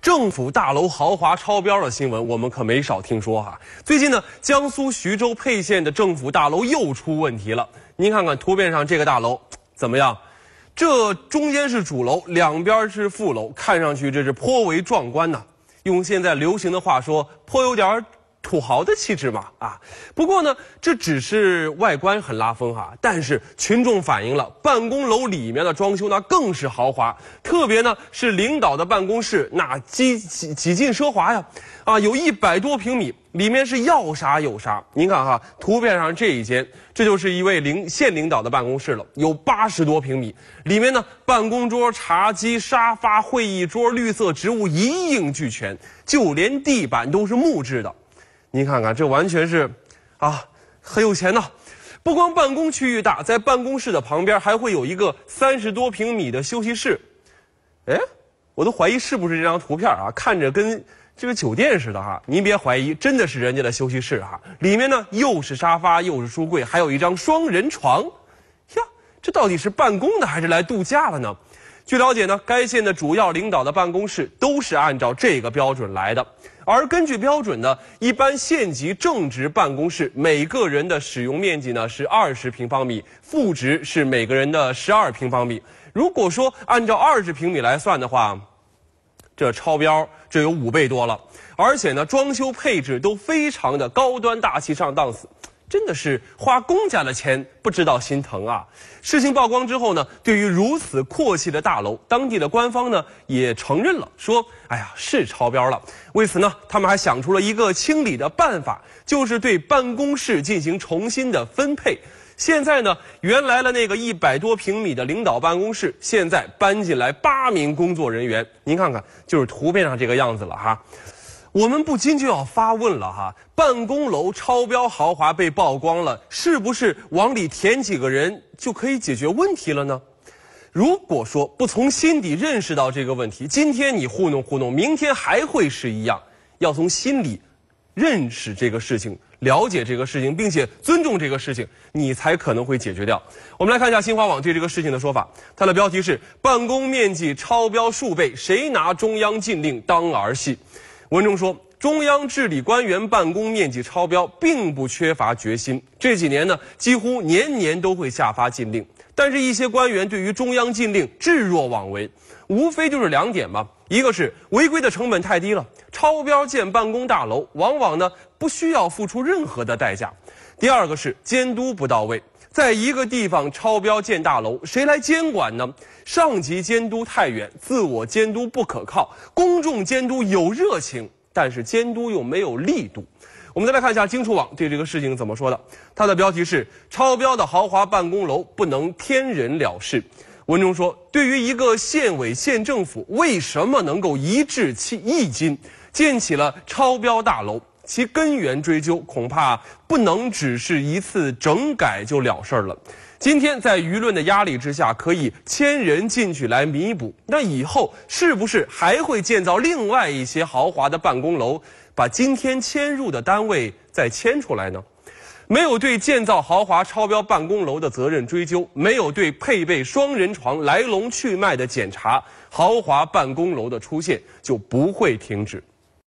政府大楼豪华超标的新闻我们可没少听说哈。最近呢，江苏徐州沛县的政府大楼又出问题了。您看看图片上这个大楼怎么样？这中间是主楼，两边是副楼，看上去这是颇为壮观呐。用现在流行的话说，颇有点。土豪的气质嘛，啊，不过呢，这只是外观很拉风哈，但是群众反映了办公楼里面的装修那更是豪华，特别呢是领导的办公室那几几几近奢华呀，啊，有一百多平米，里面是要啥有啥。您看哈，图片上这一间，这就是一位领县领导的办公室了，有八十多平米，里面呢办公桌、茶几、沙发、会议桌、绿色植物一应俱全，就连地板都是木质的。您看看，这完全是，啊，很有钱呐。不光办公区域大，在办公室的旁边还会有一个三十多平米的休息室。哎，我都怀疑是不是这张图片啊？看着跟这个酒店似的哈。您别怀疑，真的是人家的休息室哈。里面呢，又是沙发，又是书柜，还有一张双人床。呀，这到底是办公的还是来度假的呢？据了解呢，该县的主要领导的办公室都是按照这个标准来的。而根据标准呢，一般县级正职办公室每个人的使用面积呢是二十平方米，副职是每个人的十二平方米。如果说按照二十平米来算的话，这超标就有五倍多了。而且呢，装修配置都非常的高端大气上档次。真的是花公家的钱不知道心疼啊！事情曝光之后呢，对于如此阔气的大楼，当地的官方呢也承认了，说：“哎呀，是超标了。”为此呢，他们还想出了一个清理的办法，就是对办公室进行重新的分配。现在呢，原来的那个一百多平米的领导办公室，现在搬进来八名工作人员。您看看，就是图片上这个样子了哈。我们不禁就要发问了哈，办公楼超标豪华被曝光了，是不是往里填几个人就可以解决问题了呢？如果说不从心底认识到这个问题，今天你糊弄糊弄，明天还会是一样。要从心里认识这个事情，了解这个事情，并且尊重这个事情，你才可能会解决掉。我们来看一下新华网对这个事情的说法，它的标题是“办公面积超标数倍，谁拿中央禁令当儿戏”。文中说，中央治理官员办公面积超标，并不缺乏决心。这几年呢，几乎年年都会下发禁令，但是，一些官员对于中央禁令置若罔闻，无非就是两点嘛：一个是违规的成本太低了，超标建办公大楼往往呢不需要付出任何的代价；第二个是监督不到位。在一个地方超标建大楼，谁来监管呢？上级监督太远，自我监督不可靠，公众监督有热情，但是监督又没有力度。我们再来看一下荆楚网对这个事情怎么说的，它的标题是“超标的豪华办公楼不能天人了事”。文中说，对于一个县委县政府，为什么能够一掷其亿金建起了超标大楼？其根源追究恐怕不能只是一次整改就了事儿了。今天在舆论的压力之下可以迁人进去来弥补，那以后是不是还会建造另外一些豪华的办公楼，把今天迁入的单位再迁出来呢？没有对建造豪华超标办公楼的责任追究，没有对配备双人床来龙去脉的检查，豪华办公楼的出现就不会停止。